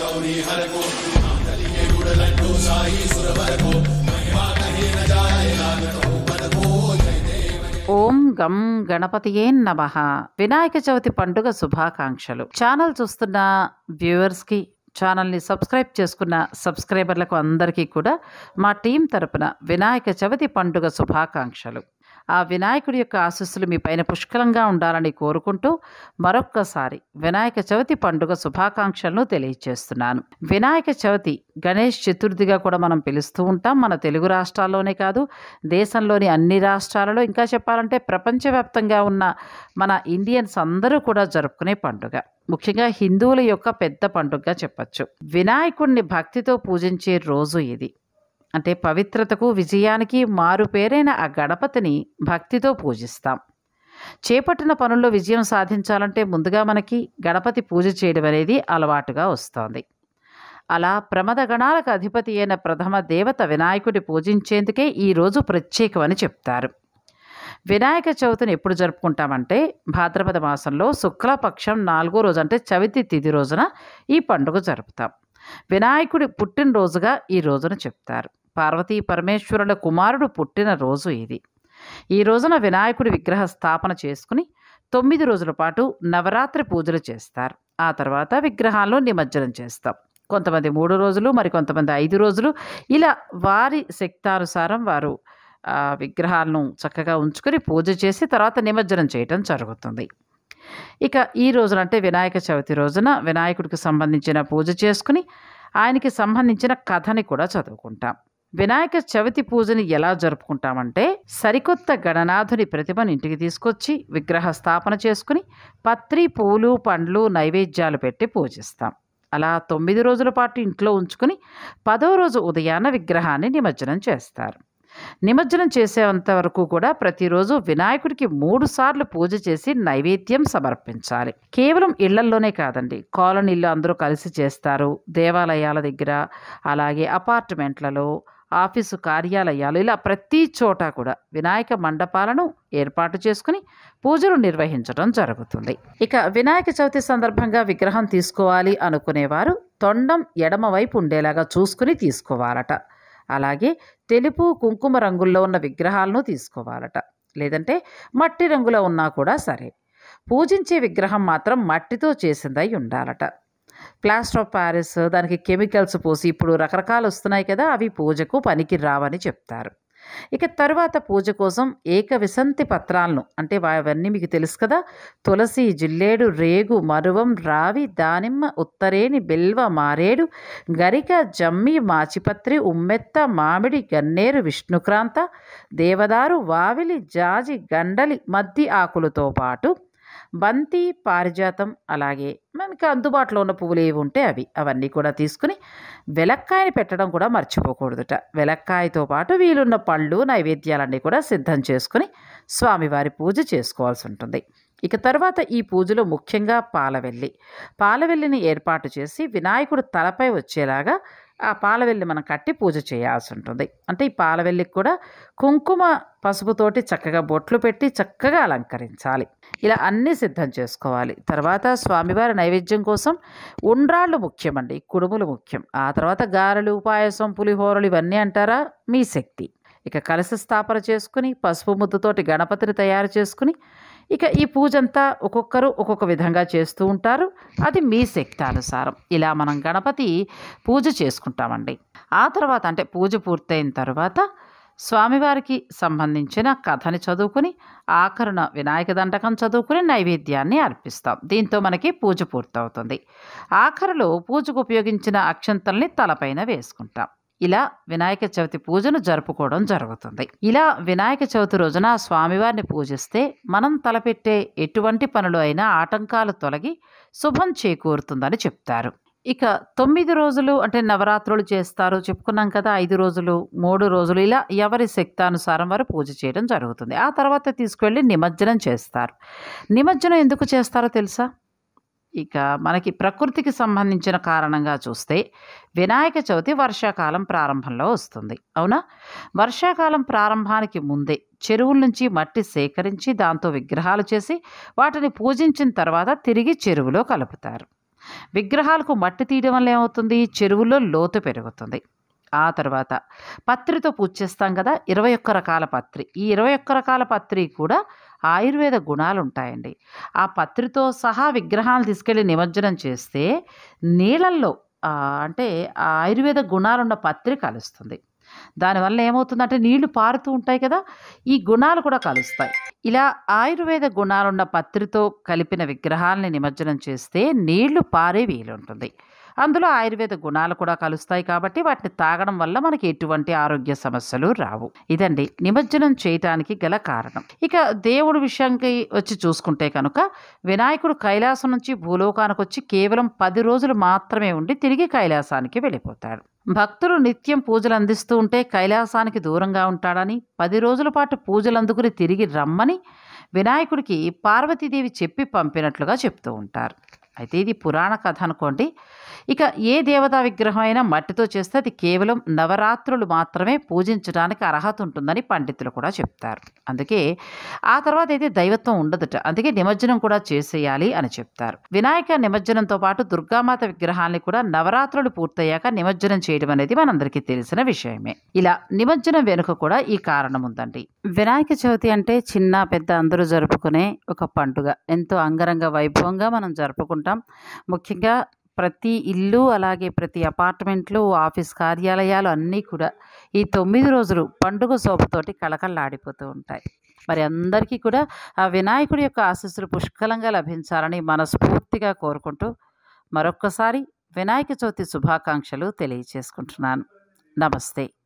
కలిగే సాయి ఓం గం గణపతియే నమ వినాయక చవితి పండుగ శుభాకాంక్షలు ఛానల్ చూస్తున్న వ్యూవర్స్కి ఛానల్ని సబ్స్క్రైబ్ చేసుకున్న సబ్స్క్రైబర్లకు అందరికీ కూడా మా టీం తరపున వినాయక చవితి పండుగ శుభాకాంక్షలు ఆ వినాయకుడి యొక్క ఆశస్సులు మీ పైన పుష్కలంగా ఉండాలని కోరుకుంటూ మరొక్కసారి వినాయక చవితి పండుగ శుభాకాంక్షలను తెలియజేస్తున్నాను వినాయక చవితి గణేష్ చతుర్థిగా కూడా మనం పిలుస్తూ ఉంటాం మన తెలుగు రాష్ట్రాల్లోనే కాదు దేశంలోని అన్ని రాష్ట్రాలలో ఇంకా చెప్పాలంటే ప్రపంచవ్యాప్తంగా ఉన్న మన ఇండియన్స్ అందరూ కూడా జరుపుకునే పండుగ ముఖ్యంగా హిందువుల యొక్క పెద్ద పండుగగా చెప్పచ్చు వినాయకుడిని భక్తితో పూజించే రోజు ఇది అంటే పవిత్రతకు విజయానికి మారుపేరైన ఆ గణపతిని భక్తితో పూజిస్తాం చేపట్టిన పనుల్లో విజయం సాధించాలంటే ముందుగా మనకి గణపతి పూజ చేయడం అనేది అలవాటుగా వస్తోంది అలా ప్రమద గణాలకు అధిపతి అయిన ప్రథమ దేవత వినాయకుడి పూజించేందుకే ఈరోజు ప్రత్యేకమని చెప్తారు వినాయక చవితిని ఎప్పుడు జరుపుకుంటామంటే భాద్రపద మాసంలో శుక్లపక్షం నాలుగో రోజు అంటే చవితి తిథి రోజున ఈ పండుగ జరుపుతాం వినాయకుడి పుట్టినరోజుగా ఈ రోజున చెప్తారు పార్వతీ పరమేశ్వరుల కుమారుడు పుట్టిన రోజు ఇది ఈ రోజున వినాయకుడి విగ్రహ స్థాపన చేసుకుని తొమ్మిది రోజుల పాటు నవరాత్రి పూజలు చేస్తారు ఆ తర్వాత విగ్రహాల్లో నిమజ్జనం చేస్తాం కొంతమంది మూడు రోజులు మరికొంతమంది ఐదు రోజులు ఇలా వారి శక్తానుసారం వారు విగ్రహాలను చక్కగా ఉంచుకొని పూజ చేసి తర్వాత నిమజ్జనం చేయటం జరుగుతుంది ఇక ఈ రోజున అంటే వినాయక చవితి రోజున వినాయకుడికి సంబంధించిన పూజ చేసుకుని ఆయనకి సంబంధించిన కథని కూడా చదువుకుంటాం వినాయక చవితి పూజని ఎలా జరుపుకుంటామంటే సరికొత్త గణనాథుని ప్రతిమను ఇంటికి తీసుకొచ్చి విగ్రహ స్థాపన చేసుకుని పత్రి పూలు పండ్లు నైవేద్యాలు పెట్టి పూజిస్తాం అలా తొమ్మిది రోజుల పాటు ఇంట్లో ఉంచుకుని పదో రోజు ఉదయాన విగ్రహాన్ని నిమజ్జనం చేస్తారు నిమజ్జనం చేసేంత వరకు కూడా ప్రతిరోజు వినాయకుడికి మూడు సార్లు పూజ చేసి నైవేద్యం సమర్పించాలి కేవలం ఇళ్లల్లోనే కాదండి కాలనీలో అందరూ కలిసి చేస్తారు దేవాలయాల దగ్గర అలాగే అపార్ట్మెంట్లలో ఆఫీసు కార్యాలయాలు ఇలా ప్రతి చోట కూడా వినాయక మండపాలను ఏర్పాటు చేసుకుని పూజలు నిర్వహించడం జరుగుతుంది ఇక వినాయక చవితి సందర్భంగా విగ్రహం తీసుకోవాలి అనుకునేవారు తొండం ఎడమవైపు ఉండేలాగా చూసుకుని తీసుకోవాలట అలాగే తెలుపు కుంకుమ రంగుల్లో ఉన్న విగ్రహాలను తీసుకోవాలట లేదంటే మట్టి రంగులో ఉన్నా కూడా సరే పూజించే విగ్రహం మాత్రం మట్టితో చేసిందై ఉండాలట ప్లాస్టర్ ఆఫ్ ప్యారిస్ దానికి కెమికల్స్ పోసి ఇప్పుడు రకరకాలు వస్తున్నాయి కదా అవి పూజకు పనికి రావని చెప్తారు ఇక తరువాత పూజ కోసం ఏక విసంతి పత్రాలను అంటే అవన్నీ మీకు తెలుసు కదా తులసి జిల్లేడు రేగు మరువం రావి దానిమ్మ ఉత్తరేని బిల్వ మారేడు గరిక జమ్మి మాచిపత్రి ఉమ్మెత్త మామిడి గన్నేరు విష్ణుక్రాంత దేవదారు వావిలి జాజి గండలి మద్ది ఆకులతో పాటు బంతి పారిజాతం అలాగే మనకి అందుబాటులో ఉన్న పువ్వులు ఏవి ఉంటే అవి అవన్నీ కూడా తీసుకుని వెలక్కాయని పెట్టడం కూడా మర్చిపోకూడదుట వెలక్కాయతో పాటు వీలున్న పళ్ళు నైవేద్యాలన్నీ కూడా సిద్ధం చేసుకుని స్వామివారి పూజ చేసుకోవాల్సి ఉంటుంది ఇక తర్వాత ఈ పూజలో ముఖ్యంగా పాలవెల్లి పాలవెల్లిని ఏర్పాటు చేసి వినాయకుడు తలపై వచ్చేలాగా ఆ పాలవెల్లి మనం కట్టి పూజ చేయాల్సి ఉంటుంది అంటే ఈ పాలవెల్లికి కూడా కుంకుమ పసుపుతోటి చక్కగా బొట్లు పెట్టి చక్కగా అలంకరించాలి ఇలా అన్నీ సిద్ధం చేసుకోవాలి తర్వాత స్వామివారి నైవేద్యం కోసం ఉండ్రాళ్ళు ముఖ్యమండి కుడుములు ముఖ్యం ఆ తర్వాత గారెలు పాయసం పులిహోరలు ఇవన్నీ అంటారా మీ శక్తి ఇక కలిసి స్థాపన చేసుకుని పసుపు ముద్దతోటి గణపతిని తయారు చేసుకుని ఇక ఈ పూజ అంతా ఒక్కొక్కరు ఒక్కొక్క విధంగా చేస్తూ ఉంటారు అది మీ శక్తి అనుసారం ఇలా మనం గణపతి పూజ చేసుకుంటామండి ఆ తర్వాత అంటే పూజ పూర్తయిన తర్వాత స్వామివారికి సంబంధించిన కథని చదువుకుని ఆఖరున వినాయక దండకం చదువుకుని నైవేద్యాన్ని అర్పిస్తాం దీంతో మనకి పూజ పూర్తవుతుంది ఆఖరులో పూజకు ఉపయోగించిన అక్షంతల్ని తలపైన వేసుకుంటాం ఇలా వినాయక చవితి పూజను జరుపుకోవడం జరుగుతుంది ఇలా వినాయక చవితి రోజున స్వామివారిని పూజిస్తే మనం తలపెట్టే ఎటువంటి పనులు అయినా ఆటంకాలు తొలగి శుభం చేకూరుతుందని చెప్తారు ఇక తొమ్మిది రోజులు అంటే నవరాత్రులు చేస్తారు చెప్పుకున్నాం కదా ఐదు రోజులు మూడు రోజులు ఇలా ఎవరి శక్తానుసారం వారు పూజ చేయడం జరుగుతుంది ఆ తర్వాత తీసుకువెళ్ళి నిమజ్జనం చేస్తారు నిమజ్జనం ఎందుకు చేస్తారో తెలుసా ఇక మనకి ప్రకృతికి సంబంధించిన కారణంగా చూస్తే వినాయక చవితి వర్షాకాలం ప్రారంభంలో వస్తుంది అవునా వర్షాకాలం ప్రారంభానికి ముందే చెరువుల నుంచి మట్టి సేకరించి దాంతో విగ్రహాలు చేసి వాటిని పూజించిన తర్వాత తిరిగి చెరువులో కలుపుతారు విగ్రహాలకు మట్టి తీయడం వల్ల ఏమవుతుంది చెరువులో లోతు పెరుగుతుంది ఆ తర్వాత పత్రితో పూజ చేస్తాం కదా ఇరవై ఒక్క రకాల పత్రి ఈ ఇరవై ఒక్క రకాల పత్రి కూడా ఆయుర్వేద గుణాలుంటాయండి ఆ పత్రితో సహా విగ్రహాలు తీసుకెళ్ళి నిమజ్జనం చేస్తే నీళ్ళల్లో అంటే ఆయుర్వేద గుణాలున్న పత్రి కలుస్తుంది దానివల్ల ఏమవుతుందంటే నీళ్లు పారుతూ ఉంటాయి కదా ఈ గుణాలు కూడా కలుస్తాయి ఇలా ఆయుర్వేద గుణాలున్న పత్రితో కలిపిన విగ్రహాలని నిమజ్జనం చేస్తే నీళ్లు పారే వీలుంటుంది అందులో ఆయుర్వేద గుణాలు కూడా కలుస్తాయి కాబట్టి వాటిని తాగడం వల్ల మనకి ఎటువంటి ఆరోగ్య సమస్యలు రావు ఇదండి నిమజ్జనం చేయటానికి గల కారణం ఇక దేవుడి విషయానికి వచ్చి చూసుకుంటే కనుక వినాయకుడు కైలాసం నుంచి భూలోకానికి వచ్చి కేవలం పది రోజులు మాత్రమే ఉండి తిరిగి కైలాసానికి వెళ్ళిపోతాడు భక్తులు నిత్యం పూజలు అందిస్తూ ఉంటే కైలాసానికి దూరంగా ఉంటాడని పది రోజుల పాటు పూజలు అందుకుని తిరిగి రమ్మని వినాయకుడికి పార్వతీదేవి చెప్పి పంపినట్లుగా చెప్తూ ఉంటారు అయితే ఇది పురాణ కథ అనుకోండి ఇక ఏ దేవతా విగ్రహం అయినా మట్టితో చేస్తే అది కేవలం నవరాత్రులు మాత్రమే పూజించడానికి అర్హత ఉంటుందని పండితులు కూడా చెప్తారు అందుకే ఆ తర్వాత అయితే దైవత్వం ఉండదుట అందుకే నిమజ్జనం కూడా చేసేయాలి అని చెప్తారు వినాయక నిమజ్జనంతో పాటు దుర్గామాత విగ్రహాన్ని కూడా నవరాత్రులు పూర్తయ్యాక నిమజ్జనం చేయడం అనేది మనందరికీ తెలిసిన విషయమే ఇలా నిమజ్జనం వెనుక కూడా ఈ కారణం ఉందండి వినాయక చవితి అంటే చిన్న పెద్ద అందరూ జరుపుకునే ఒక పండుగ ఎంతో అంగరంగ వైభవంగా మనం జరుపుకుంటాం ముఖ్యంగా ప్రతి ఇల్లు అలాగే ప్రతి అపార్ట్మెంట్లు ఆఫీస్ కార్యాలయాలు అన్నీ కూడా ఈ తొమ్మిది రోజులు పండుగ శోభతోటి కళకళలాడిపోతూ ఉంటాయి మరి అందరికీ కూడా ఆ వినాయకుడి యొక్క ఆశీస్సులు పుష్కలంగా లభించాలని మనస్ఫూర్తిగా కోరుకుంటూ మరొక్కసారి వినాయక చవితి శుభాకాంక్షలు తెలియచేసుకుంటున్నాను నమస్తే